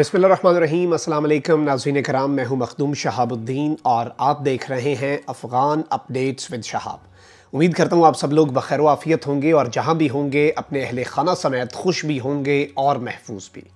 बसमीम अल्लाम नाजीन कराम मैं हूं मखदूम शहाबुद्दीन और आप देख रहे हैं अफ़गान अपडेट्स विद शहाब उम्मीद करता हूँ आप सब लोग बखैर आफ़ियत होंगे और जहाँ भी होंगे अपने अहल खाना समेत खुश भी होंगे और महफूज भी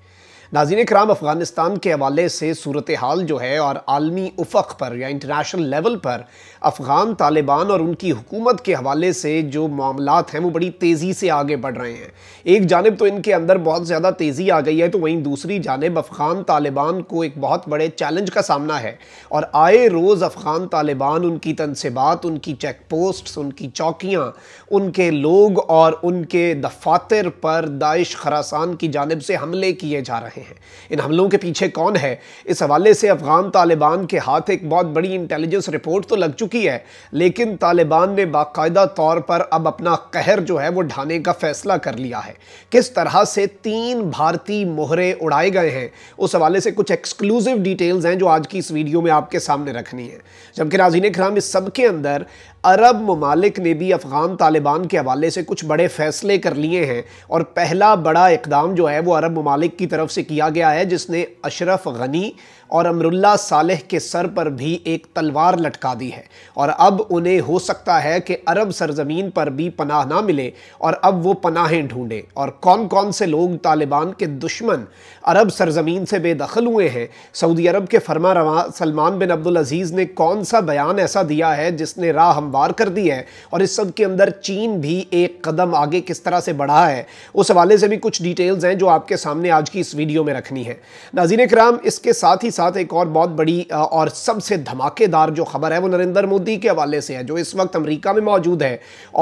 नाजीन कराम अफ़गानिस्तान के हवाले से सूरत हाल जो है और आलमी उफ़क पर या इंटरनेशनल लेवल पर अफ़गान तालिबान और उनकी हुकूमत के हवाले से जो मामला हैं वो बड़ी तेज़ी से आगे बढ़ रहे हैं एक जानब तो इनके अंदर बहुत ज़्यादा तेज़ी आ गई है तो वहीं दूसरी जानब अफ़गान तालिबान को एक बहुत बड़े चैलेंज का सामना है और आए रोज़ अफ़गान तालिबान उनकी तनसीबात उनकी चेक पोस्ट उनकी चौकियाँ उनके लोग और उनके दफातर पर दाइश खरासान की जानब से हमले किए जा रहे हैं रहे हैं इन हमलों के पीछे कौन है इस हवाले से अफगान तालिबान के हाथ एक बहुत बड़ी इंटेलिजेंस रिपोर्ट तो लग चुकी है लेकिन तालिबान ने बाकायदा तौर पर अब अपना कहर जो है वो ढाने का फैसला कर लिया है किस तरह से तीन भारतीय मोहरे उड़ाए गए हैं उस हवाले से कुछ एक्सक्लूसिव डिटेल्स हैं जो आज की इस वीडियो में आपके सामने रखनी है जबकि नाजीन खराम इस सब के अंदर अरब ममालिक ने भी अफ़गान तालिबान के हवाले से कुछ बड़े फ़ैसले कर लिए हैं और पहला बड़ा इकदाम जो है वो अरब ममालिक की तरफ से किया गया है जिसने अशरफ गनी और अमरुल्ला सालेह के सर पर भी एक तलवार लटका दी है और अब उन्हें हो सकता है कि अरब सरजमीन पर भी पनाह ना मिले और अब वो पनाहें ढूंढें और कौन कौन से लोग तालिबान के दुश्मन अरब सरजमीन से बेदखल हुए हैं सऊदी अरब के फरमा रवा सलमान बिन अब्दुल अजीज़ ने कौन सा बयान ऐसा दिया है जिसने राह हमवार कर दी है और इस सब के अंदर चीन भी एक कदम आगे किस तरह से बढ़ा है उस हवाले से भी कुछ डिटेल्स हैं जो आपके सामने आज की इस वीडियो में रखनी है नाजीन कराम इसके साथ ही साथ एक और बहुत बड़ी और सबसे धमाकेदार जो खबर है वो नरेंद्र मोदी के हवाले से है जो इस वक्त अमेरिका में मौजूद है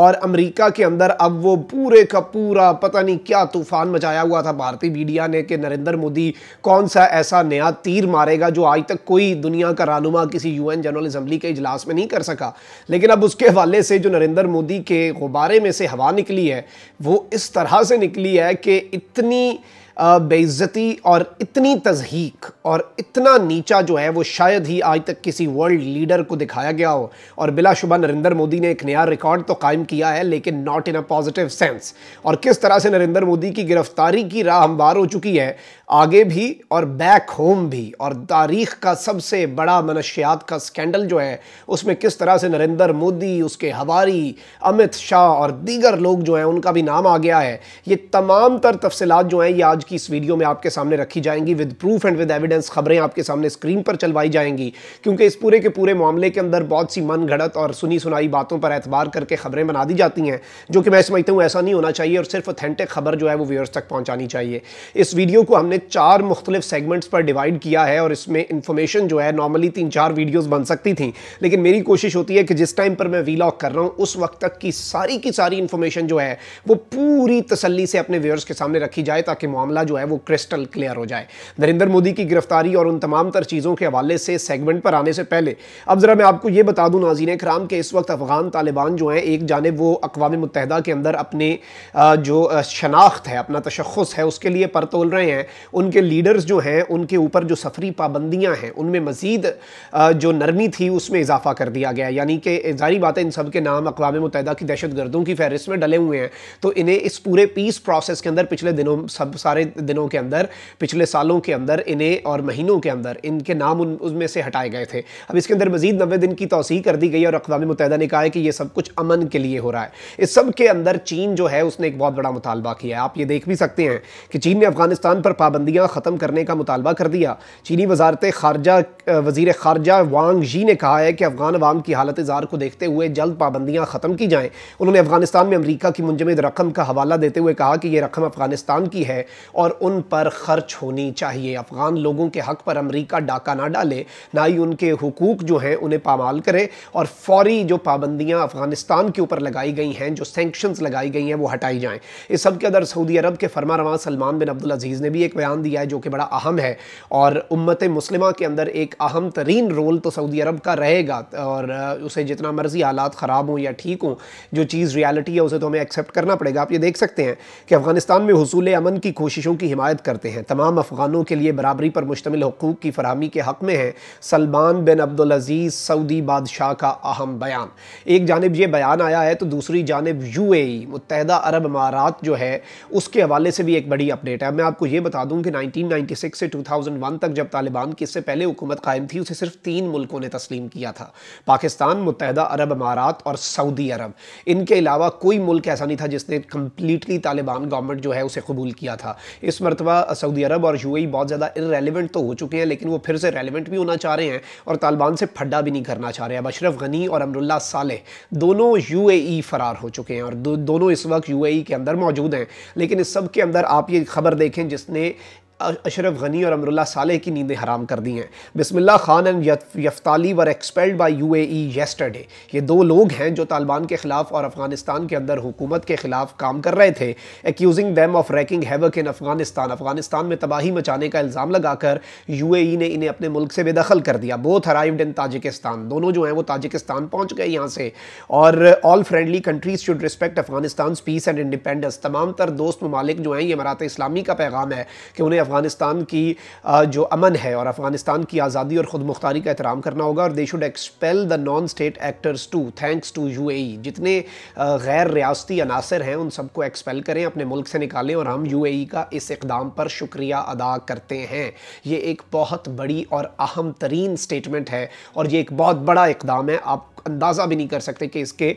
और अमेरिका के अंदर अब वो पूरे का पूरा पता नहीं क्या तूफान मचाया हुआ था भारतीय मीडिया ने कि नरेंद्र मोदी कौन सा ऐसा नया तीर मारेगा जो आज तक कोई दुनिया का रानुमा किसी यू जनरल असम्बली के इजलास में नहीं कर सका लेकिन अब उसके हवाले से जो नरेंद्र मोदी के गुब्बारे में से हवा निकली है वो इस तरह से निकली है कि इतनी बेइज्जती और इतनी तजहीक और इतना नीचा जो है वो शायद ही आज तक किसी वर्ल्ड लीडर को दिखाया गया हो और बिलाशुबा नरेंद्र मोदी ने एक नया रिकॉर्ड तो कायम किया है लेकिन not in a positive sense और किस तरह से नरेंद्र मोदी की गिरफ्तारी की राह हमवार हो चुकी है आगे भी और बैक होम भी और तारीख का सबसे बड़ा मनशियात का स्कैंडल जो है उसमें किस तरह से नरेंद्र मोदी उसके हवारी अमित शाह और दीगर लोग जो हैं उनका भी नाम आ गया है ये तमाम तर तफसलत जो हैं ये आज की इस वीडियो में आपके सामने रखी जाएंगी with proof and with evidence खबरें आपके सामने स्क्रीन पर चलवाई जाएंगी क्योंकि इस पूरे के पूरे मामले के अंदर बहुत सी मन घड़त और सुनी सुनाई बातों पर एतबार करके खबरें बना दी जाती हैं जो कि मैं समझता हूँ ऐसा नहीं होना चाहिए और सिर्फ ऑथेंटिक खबर जो है वो व्यूअर्स तक पहुँचानी चाहिए इस वीडियो को हमने चार मुख्तलिफ सेगमेंट्स पर डिवाइड किया है और इसमें इन्फॉर्मेशन जो है नॉर्मली तीन चार वीडियोज़ बन सकती थी लेकिन मेरी कोशिश होती है कि जिस टाइम पर मैं वीलॉग कर रहा हूँ उस वक्त तक की सारी की सारी इन्फॉर्मेशन जो है वो पूरी तसली से अपने व्यूअर्स के सामने रखी जाए ताकि मामला मामला जो है वो क्रिस्टल क्लियर हो जाए नरेंद्र मोदी की गिरफ्तारी और उन तमाम तर चीज़ों के हवाले से सेगमेंट पर आने से पहले अब ज़रा मैं आपको ये बता दूँ नाजीन कराम के इस वक्त अफगान तालिबान जो हैं एक जानब वो अकवा मुतहदा के अंदर अपने जो शनाख्त है अपना तशखस है उसके लिए परतोल रहे हैं उनके लीडर्स जो हैं उनके ऊपर जो सफरी पाबंदियाँ हैं उनमें मज़ीद जो नरमी थी उसमें इजाफा कर दिया गया यानी कि जारी बात है इन सब के नाम अकवा मुतहदा की दहशत गर्दों की फहरिस्त में डले हुए हैं तो इन्हें इस पूरे पीस प्रोसेस के अंदर पिछले दिनों सब सारे सारे दिनों के अंदर पिछले सालों के अंदर इन्हें और महीनों के अंदर इनके नाम उन उसमें से हटाए गए थे अब इसके अंदर मजीद नबे दिन की तोसी कर दी गई और अकवा मुतहदा ने कहा है कि यह सब कुछ अमन के लिए हो रहा है इस सब के अंदर चीन जो है उसने एक बहुत बड़ा मुतालबा किया है आप ये देख भी सकते हैं कि चीन ने अफगानिस्तान पर पाबंदियाँ ख़त्म करने का मुतालबा कर दिया चीनी वजारत खारजा वजीर खारजा वांग जी ने कहा है कि अफगान अवाम की हालत जार को देखते हुए जल्द पाबंदियाँ ख़त्म की जाएँ उन्होंने अफगानिस्तान में अमरीका की मुंजमद रकम का हवाला देते हुए कहा कि यह रकम अफगानिस्तान की है और उन पर खर्च होनी चाहिए अफ़गान लोगों के हक पर अमरीका डाका ना डाले ना ही उनके हकूक़ जो हैं उन्हें पामाल करे और फौरी जो पाबंदियाँ अफ़गानिस्तान के ऊपर लगाई गई हैं जो सेंक्शन लगाई गई हैं वो हटाई जाएँ इस सब के अंदर सऊदी अरब के फरमा रवान सलमान बिन अब्दुल अजीज़ ने भी एक बयान दिया है जो कि बड़ा अहम है और उम्मत मुस्लिमा के अंदर एक अहम तरीन रोल तो सऊदी अरब का रहेगा और उसे जितना मर्ज़ी हालात ख़राब हों या ठीक हों जो चीज़ रियालिटी है उसे तो हमें एक्सेप्ट करना पड़ेगा आप ये देख सकते हैं कि अफ़गानिस्तान में हसूल अमन की कोशिश कोशिशों की हिमायत करते हैं तमाम अफगानों के लिए बराबरी पर मुश्तमिल हकूक़ की फरहमी के हक़ में है सलमान बिन अब्दुलज़ीज़ सऊदी बादशाह का अहम बयान एक जानब ये बयान आया है तो दूसरी जानब यू ए मुतहदा अरब अमारात जो है उसके हवाले से भी एक बड़ी अपडेट है मैं आपको ये बता दूँ कि नाइनटीन नाइनटी सिक्स से टू थाउजेंड वन तक जब तालिबान की इससे पहले हुकूमत कायम थी उसे सिर्फ तीन मुल्कों ने तस्लीम किया था पाकिस्तान मुतहदा अरब अमारात और सऊदी अरब इनके अलावा कोई मुल्क ऐसा नहीं था जिसने कम्प्लीटली तालिबान गवर्नमेंट जो है उसे कबूल किया था इस मरतबा सऊदी अरब और यू बहुत ज़्यादा इरेलीवेंट तो हो चुके हैं लेकिन वो फिर से रेलिवेंट भी होना चाह रहे हैं और तालिबान से फड्डा भी नहीं करना चाह रहे हैं अशरफ गनी और अमरुल्ला साले दोनों यू फ़रार हो चुके हैं और दो, दोनों इस वक्त यू के अंदर मौजूद हैं लेकिन इस सब के अंदर आप ये खबर देखें जिसने अशरफ गनी और अमरुल्ला साले की नींदें हराम कर दी हैं Bismillah Khan and Yaftali were expelled by you yesterday ये दो लोग हैं जो तालिबान के खिलाफ और अफगानिस्तान के अंदर हुकूमत के खिलाफ काम कर रहे थे accusing them of wreaking havoc in Afghanistan Afghanistan में तबाही मचाने का इल्ज़ाम लगाकर यू ए ने इन्हें अपने मुल्क से बेदखल कर दिया बोथ अराइव्ड इन ताजिकिस्तान दोनों जो हैं वो ताजिकिस्तान पहुँच गए यहाँ से और all friendly countries should respect Afghanistan peace and independence तमाम तर दोस्त ममालिक जो हैं ये मरात इस्लामी का पैगाम है कि उन्हें अफ़गानिस्तान की जो अमन है और अफ़गानिस्तान की आज़ादी और ख़ुद मुख्तारी का एहतराम करना होगा और they should expel the non state actors to thanks to you जितने गैर रियाती अनासर हैं उन सबको एक्सपेल करें अपने मुल्क से निकालें और हम यू e का इस इकदाम पर शुक्रिया अदा करते हैं ये एक बहुत बड़ी और अहम तरीन स्टेटमेंट है और ये एक बहुत बड़ा इकदाम है आप अंदाज़ा भी नहीं कर सकते कि इसके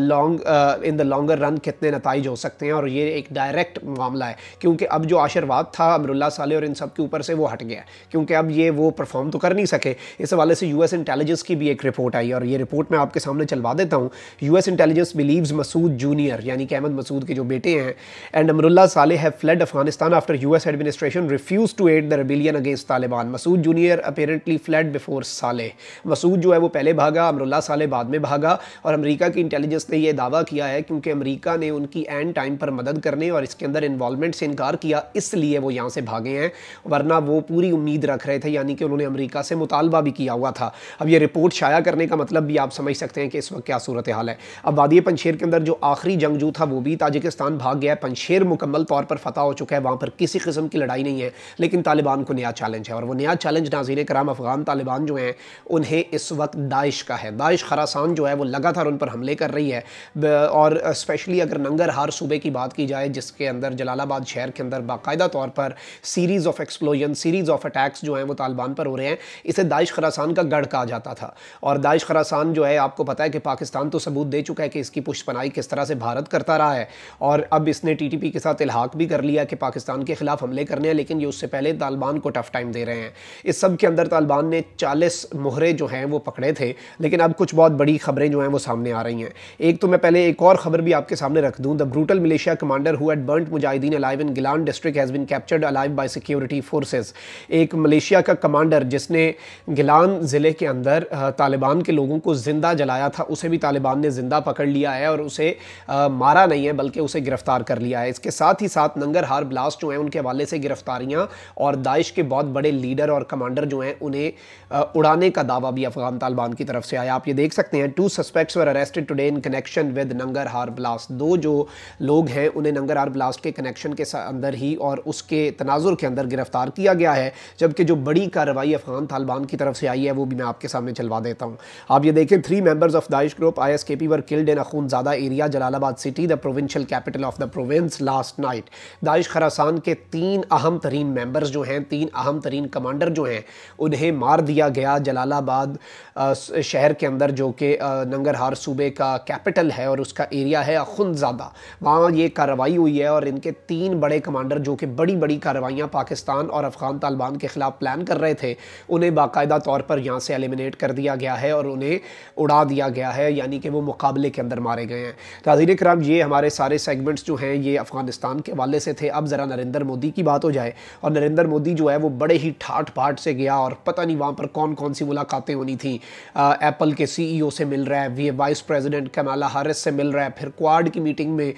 long in the longer run कितने नतज हो सकते हैं और ये एक डायरेक्ट मामला है क्योंकि अब जो आशीर्वाद था अमर मुल्ला साले और इन सब के ऊपर से वो हट गया क्योंकि अब ये वो परफॉर्म तो कर नहीं सके इस हवाले से यूएस इंटेलिजेंस की भी एक रिपोर्ट आई और ये रिपोर्ट मैं आपके सामने चलवा देता हूँ US intelligence believes Masood junior यानी कि अहमद मसूद के जो बेटे हैं and Amrullah Saleh have fled Afghanistan after US administration refuse to aid the rebellion against Taliban Masood junior apparently fled before Saleh Masood जो है वो पहले भागा अमरुल्ला साले बाद में भागा और अमरीका की इंटेलिजेंस ने यह दावा किया है क्योंकि अमरीका ने उनकी एंड टाइम पर मदद करने और इसके अंदर इन्वॉलमेंट से इनकार किया इसलिए वो यहाँ से भागे हैं वरना वो पूरी उम्मीद रख रहे थे यानी कि उन्होंने अमरीका से मुतालबा भी किया हुआ था अब ये रिपोर्ट शाया करने का मतलब भी आप समझ सकते हैं कि इस वक्त क्या सूरत हाल है अब वादी पंशेर के अंदर जो आखिरी जंगजू था वो भी ताजिकिस्तान भाग गया है पंशेर मुकम्मल तौर पर फतह हो चुका है वहाँ पर किसी किस्म की लड़ाई नहीं है लेकिन तालिबान को नया चैलेंज है और वो नया चैलेंज नाजीन कराम अफगान तालिबान जो हैं उन्हें इस वक्त दाइश का है दाइश खरासान जो है वो लगातार उन पर हमले कर रही है और स्पेशली अगर नंगर हार सूबे की बात की जाए जिसके अंदर जलालाबाद शहर के अंदर बाकायदा तौर पर series of explosion series of attacks जो हैं वो तालिबान पर हो रहे हैं इसे दाइश खरासान का गढ़ कहा जाता था और दाइश खरासान जो है आपको पता है कि पाकिस्तान तो सबूत दे चुका है कि इसकी पुष्पनाई किस तरह से भारत करता रहा है और अब इसने टी टी पी के साथ इलाहाक भी कर लिया कि पाकिस्तान के ख़िलाफ़ हमले करने हैं लेकिन ये उससे पहले तालिबान को टफ टाइम दे रहे हैं इस सब के अंदर तालिबान ने चालीस मोहरे जो हैं वो पकड़े थे लेकिन अब कुछ बहुत बड़ी खबरें जो हैं वो सामने आ रही हैं एक तो मैं पहले एक और खबर भी आपके सामने रख दूँ द ब्रूटल मिलेशिया कमांडर हुआ बर्ट मुजाहिदीन alive in Gilan district has been captured alive attack by security forces एक मलेशिया का कमांडर जिसने गिलान ज़िले के अंदर तालिबान के लोगों को ज़िंदा जलाया था उसे भी तालिबान ने ज़िंदा पकड़ लिया है और उसे आ, मारा नहीं है बल्कि उसे गिरफ़्तार कर लिया है इसके साथ ही साथ नंगर हार ब्लास्ट जो हैं उनके हवाले से गिरफ़्तारियाँ और दाइश के बहुत बड़े लीडर और कमांडर जो हैं उन्हें उड़ाने का दावा भी अफगान तालिबान की तरफ से आया आप ये देख सकते हैं two suspects were arrested today in connection with Nangarhar blast दो जो लोग हैं उन्हें नंगर हार ब्लास्ट के कनेक्शन के अंदर ही और उसके तनाज तनाजुर के अंदर गिरफ्तार किया गया है जबकि जो बड़ी कार्रवाई अफगान तालिबान की तरफ से आई है वो भी मैं आपके सामने चलवा देता हूँ आप ये देखें three members of Daesh group I S K P were killed in Akhundzada area Jalalabad city the provincial capital of the province last night Daesh Khorasan के तीन अहम तरीन मेम्बर्स जो हैं तीन अहम तरीन कमांडर जो हैं उन्हें मार दिया गया जलालाबाद शहर के अंदर जो कि नंगरहार सूबे का कैपिटल है और उसका एरिया है ज़्यादा वहाँ ये कार्रवाई हुई है और इनके तीन बड़े कमांडर जो कि बड़ी बड़ी कार्रवाई दवाइयाँ पाकिस्तान और अफ़गान तालिबान के ख़िलाफ़ प्लान कर रहे थे उन्हें बाकायदा तौर पर यहाँ से एलिमिनेट कर दिया गया है और उन्हें उड़ा दिया गया है यानी कि वो मुकाबले के अंदर मारे गए हैं ताजीर तो कराम ये हमारे सारे सेगमेंट्स जो हैं ये अफ़गानिस्तान के वाले से थे अब ज़रा नरेंद्र मोदी की बात हो जाए और नरेंद्र मोदी जो है वो बड़े ही ठाठ पाट से गया और पता नहीं वहाँ पर कौन कौन सी मुलाकातें होनी थी एप्पल के सी e से मिल रहा है वी वाइस प्रेजिडेंट कमाला हारिस से मिल रहा है फिर क्वाड की मीटिंग में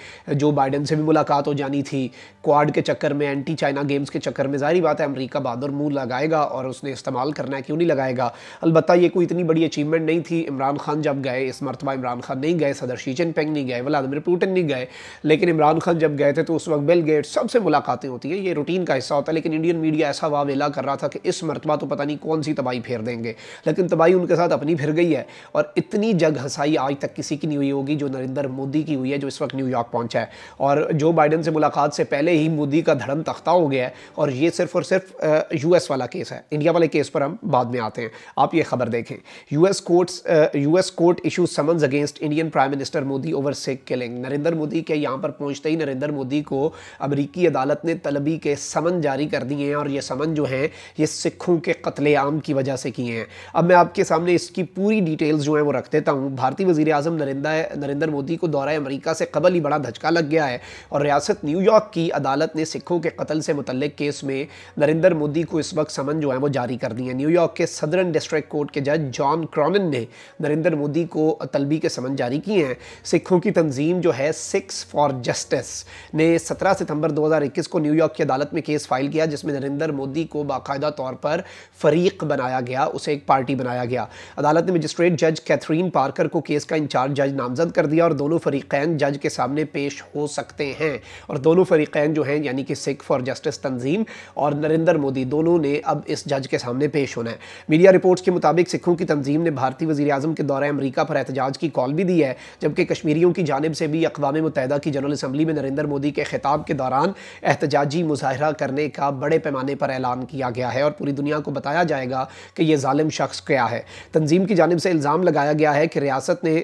जो बाइडन से भी मुलाकात हो जानी थी क्वाड के चक्कर में एंटी चाइना गेम गेम्स के चक्कर में जारी बात है अमरीका बहादुर मुँह लगाएगा और उसने इस्तेमाल करना है क्यों नहीं लगाएगा अलबत् ये कोई इतनी बड़ी अचीवमेंट नहीं थी इमरान खान जब गए इस मरतबा इमरान खान नहीं गए सदर शीचन पेंग नहीं गए व्लादिमिर पुटिन नहीं गए लेकिन इमरान खान जब गए थे तो उस वक्त बिल गेट सबसे मुलाकातें होती हैं ये रूटीन का हिस्सा होता है लेकिन इंडियन मीडिया ऐसा वावेला कर रहा था कि इस मरतबा तो पता नहीं कौन सी तबाही फेर देंगे लेकिन तबाही उनके साथ अपनी फिर गई है और इतनी जग हंसाई आज तक किसी की नहीं हुई होगी जो नरेंद्र मोदी की हुई है जो इस वक्त न्यूयॉर्क पहुंचा है और जो बाइडन से मुलाकात से पहले ही मोदी का धर्म तख्ता हो गया है और ये सिर्फ और सिर्फ यूएस वाला केस है इंडिया वाले केस पर हम बाद में आते हैं आप ये खबर देखें US courts US court issue summons against Indian prime minister Modi over Sikh killing Narendra Modi के यहाँ पर पहुँचते ही नरेंद्र मोदी को अमरीकी अदालत ने तलबी के समन जारी कर दिए हैं और ये समन जो हैं ये सिखों के कत्लेआम की वजह से किए हैं अब मैं आपके सामने इसकी पूरी डिटेल्स जो हैं वो रख देता हूँ भारतीय वजी अजम नरेंद्र नरेंद्र मोदी को दौरा अमरीका से कबल ही बड़ा धचका लग गया है और रियासत न्यूयॉर्क की अदालत ने सिखों के कत्ल से मुतल मुतलक केस में नरेंद्र मोदी को इस वक्त समन जो है वो जारी कर दी है न्यूयॉर्क के सदरन डिस्ट्रिक्ट कोर्ट के जज जॉन क्रॉनन ने नरेंद्र मोदी को तलबी के समन जारी किए हैं सिखों की तंजीम जो है सिक्स फॉर जस्टिस ने सत्रह सितंबर दो हज़ार इक्कीस को न्यूयॉर्क की अदालत में केस फाइल किया जिसमें नरेंद्र मोदी को बाकायदा तौर पर फरीक बनाया गया उसे एक पार्टी बनाया गया अदालत ने मजिस्ट्रेट जज कैथरीन पार्कर को केस का इंचार्ज जज नामजद कर दिया और दोनों फरीकैन जज के सामने पेश हो सकते हैं और दोनों फरीकैन जो हैं यानी कि सिख फॉर जस्टिस तंजीम और नरेंद्र मोदी दोनों ने अब इस जज के सामने पेश होना है मीडिया रिपोर्ट्स के मुताबिक सिखों की तंजीम ने भारतीय वजी अजम के दौरे अमरीका पर एहतजाज की कॉल भी दी है जबकि कश्मीरियों की जानब से भी अकवा मुतहदा की जनरल असम्बली में नरेंद्र मोदी के खिताब के दौरान एहतजाजी मुजाहरा करने का बड़े पैमाने पर ऐलान किया गया है और पूरी दुनिया को बताया जाएगा कि यह ालिम शख्स क्या है तंजीम की जानब से इल्ज़ाम लगाया गया है कि रियासत ने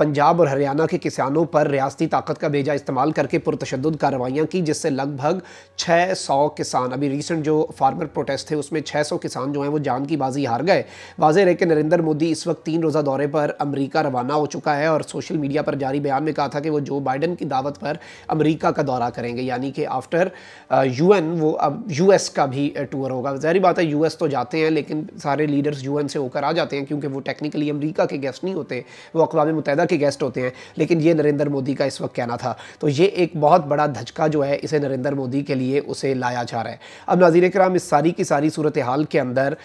पंजाब और हरियाणा के किसानों पर रियासती ताकत का बेजा इस्तेमाल करके पुरतशद कार्रवाइयाँ की जिससे लगभग छः सौ किसान अभी रिसेंट जो फार्मर प्रोटेस्ट थे उसमें छः सौ किसान जो हैं वो जान की बाजी हार गए वाजह रहे कि नरेंद्र मोदी इस वक्त तीन रोज़ा दौरे पर अमरीका रवाना हो चुका है और सोशल मीडिया पर जारी बयान में कहा था कि वो जो बाइडन की दावत पर अमरीका का दौरा करेंगे यानी कि आफ्टर यू वो अब यू का भी टूर होगा जहरी बात है यू तो जाते हैं लेकिन सारे लीडर्स यू से होकर आ जाते हैं क्योंकि वो टेक्निकली अमरीका के गेस्ट नहीं होते वो अकवा मुतहद के गेस्ट होते हैं लेकिन ये नरेंद्र मोदी का इस वक्त कहना था तो ये एक बहुत बड़ा धचका जो है इसे नरेंद्र मोदी के लिए उसे लाया जा रहा है अब नाजीर कराम इस सारी की सारी सूरत हाल के अंदर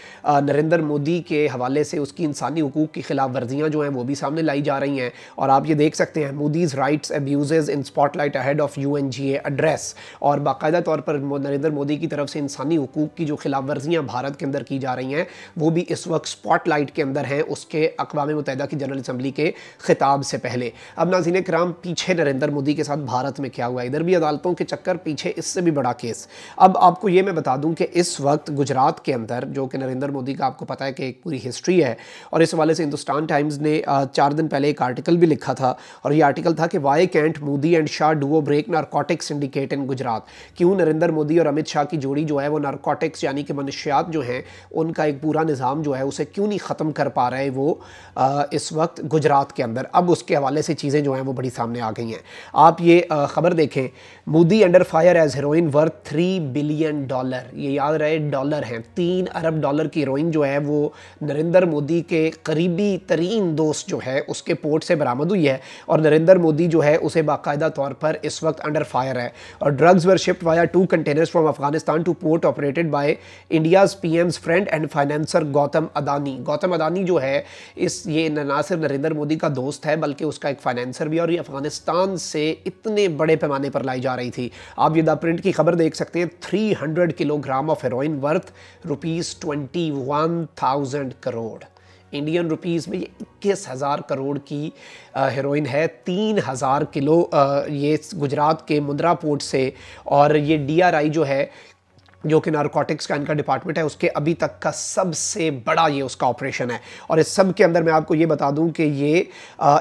नरेंद्र मोदी के हवाले से उसकी इंसानी हकूक़ की खिलाफ वर्जियाँ जो हैं वो भी सामने लाई जा रही हैं और आप ये देख सकते हैं Modi's rights abuse in spotlight ahead of U N G A address और बाकायदा तौर पर नरेंद्र मोदी की तरफ से इंसानी हकूक़ की जो खिलाफ वर्जियाँ भारत के अंदर की जा रही हैं वो भी इस वक्त लाइट के अंदर हैं उसके अकवा मुतहदा की जनरल असम्बली के खिताब से पहले अब नाजीन कराम पीछे नरेंद्र मोदी के साथ भारत में क्या हुआ इधर भी अदालतों के चक्कर पीछे इससे भी बड़ा केस अब आपको ये मैं बता दूं कि इस वक्त गुजरात के अंदर जो कि नरेंद्र मोदी का आपको पता है कि एक पूरी हिस्ट्री है और इस हवाले से हिंदुस्तान टाइम्स ने चार दिन पहले एक आर्टिकल भी लिखा था और ये आर्टिकल था कि why can't Modi and Shah duo break narcotic syndicate in Gujarat क्यों नरेंद्र मोदी और अमित शाह की जोड़ी जो है वो नारकोटिक्स यानी कि मनुष्यात जो हैं उनका एक पूरा निज़ाम जो है उसे क्यों नहीं ख़त्म कर पा रहे वो इस वक्त गुजरात के अंदर अब उसके हवाले से चीज़ें जो हैं वो बड़ी सामने आ गई हैं आप ये खबर देखें Modi under fire as heroin worth three three billion dollar ये याद रहे डॉलर हैं तीन अरब डॉलर की रोइन जो है वो नरेंद्र मोदी के करीबी तरीन दोस्त जो है उसके पोर्ट से बरामद हुई है और नरेंद्र मोदी जो है उसे बाकायदा तौर पर इस वक्त अंडर फायर है और drugs were shift via two containers from Afghanistan to port operated by India's PM's friend and financier Gautam Adani Gautam Adani जो है इस ये ना सिर्फ नरेंद्र मोदी का दोस्त है बल्कि उसका एक फाइनेंसर भी और ये अफगानिस्तान से इतने बड़े पैमाने पर लाई जा रही थी आप ये द प्रिंट की खबर देख सकते हैं थे 300 kilogram of heroin worth rupees twenty one thousand crore Indian rupees में ये इक्कीस हज़ार करोड़ की हेरोइन है तीन हज़ार किलो आ, ये गुजरात के मुंद्रा पोर्ट से और ये डीआरआई जो है जो कि नारकोटिक्स का इनका डिपार्टमेंट है उसके अभी तक का सबसे बड़ा ये उसका ऑपरेशन है और इस सब के अंदर मैं आपको ये बता दूं कि ये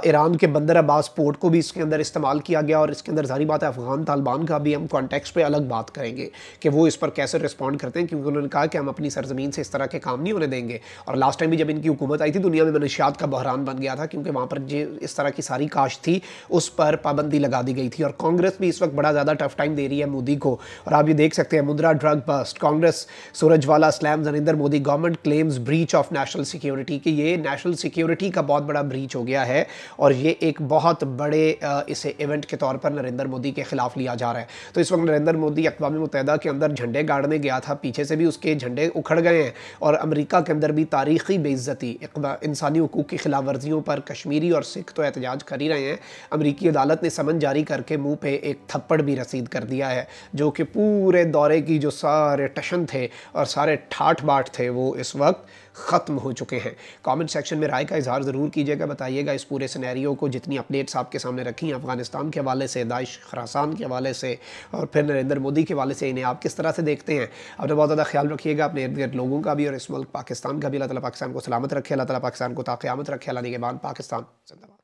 ईरान के बंदर अब्बास पोर्ट को भी इसके अंदर इस्तेमाल किया गया और इसके अंदर जारी बात है अफगान तालिबान का भी हम कॉन्टेक्स्ट पे अलग बात करेंगे कि वो इस पर कैसे रिस्पॉन्ड करते हैं क्योंकि उन्होंने कहा कि हम अपनी सरजमीन से इस तरह के काम नहीं होने देंगे और लास्ट टाइम भी जब इनकी हुकूमत आई थी दुनिया में मनशियात का बहरान बन गया था क्योंकि वहाँ पर जो इस तरह की सारी काश थी उस पर पाबंदी लगा दी गई थी और कांग्रेस भी इस वक्त बड़ा ज़्यादा टफ टाइम दे रही है मोदी को और आप ये देख सकते हैं Mundra drug bust Congress Surjewala slams Narendra Modi government claims breach of national security कि ये नेशनल सिक्योरिटी का बहुत बड़ा ब्रीच हो गया है और ये एक बहुत बड़े इसे इवेंट के तौर पर नरेंद्र मोदी के खिलाफ लिया जा रहा है तो इस वक्त नरेंद्र मोदी अकवा मुतहदा के अंदर झंडे गाड़ने गया था पीछे से भी उसके झंडे उखड़ गए हैं और अमरीका के अंदर भी तारीखी बेइज्जती इंसानी हकूक़ की खिलाफ वर्जियों पर कश्मीरी और सिख तो एहतजाज कर ही रहे हैं अमरीकी अदालत ने समन जारी करके मुंह पे एक थप्पड़ भी रसीद कर दिया है जो कि पूरे दौरे की जो सा टशन थे और सारे ठाठ बाट थे वो इस वक्त ख़त्म हो चुके हैं कमेंट सेक्शन में राय का इजहार ज़रूर कीजिएगा बताइएगा इस पूरे सिनेरियो को जितनी अपडेट्स आपके सामने रखी अफगानिस्तान के हवाले से दाइश खरासान के हवाले से और फिर नरेंद्र मोदी के हवाले से इन्हें आप किस तरह से देखते हैं अपना बहुत ज़्यादा ख्याल रखिएगा अपने इर्द गिर्द लोगों का भी और इस मुल्क पाकिस्तान का भी अल्लाह तला पाकिस्तान को सलामत रखे अल्लाह तला पाकिस्तान को ताकियामत रखे अला के बाद पाकिस्तान जिंदाबाद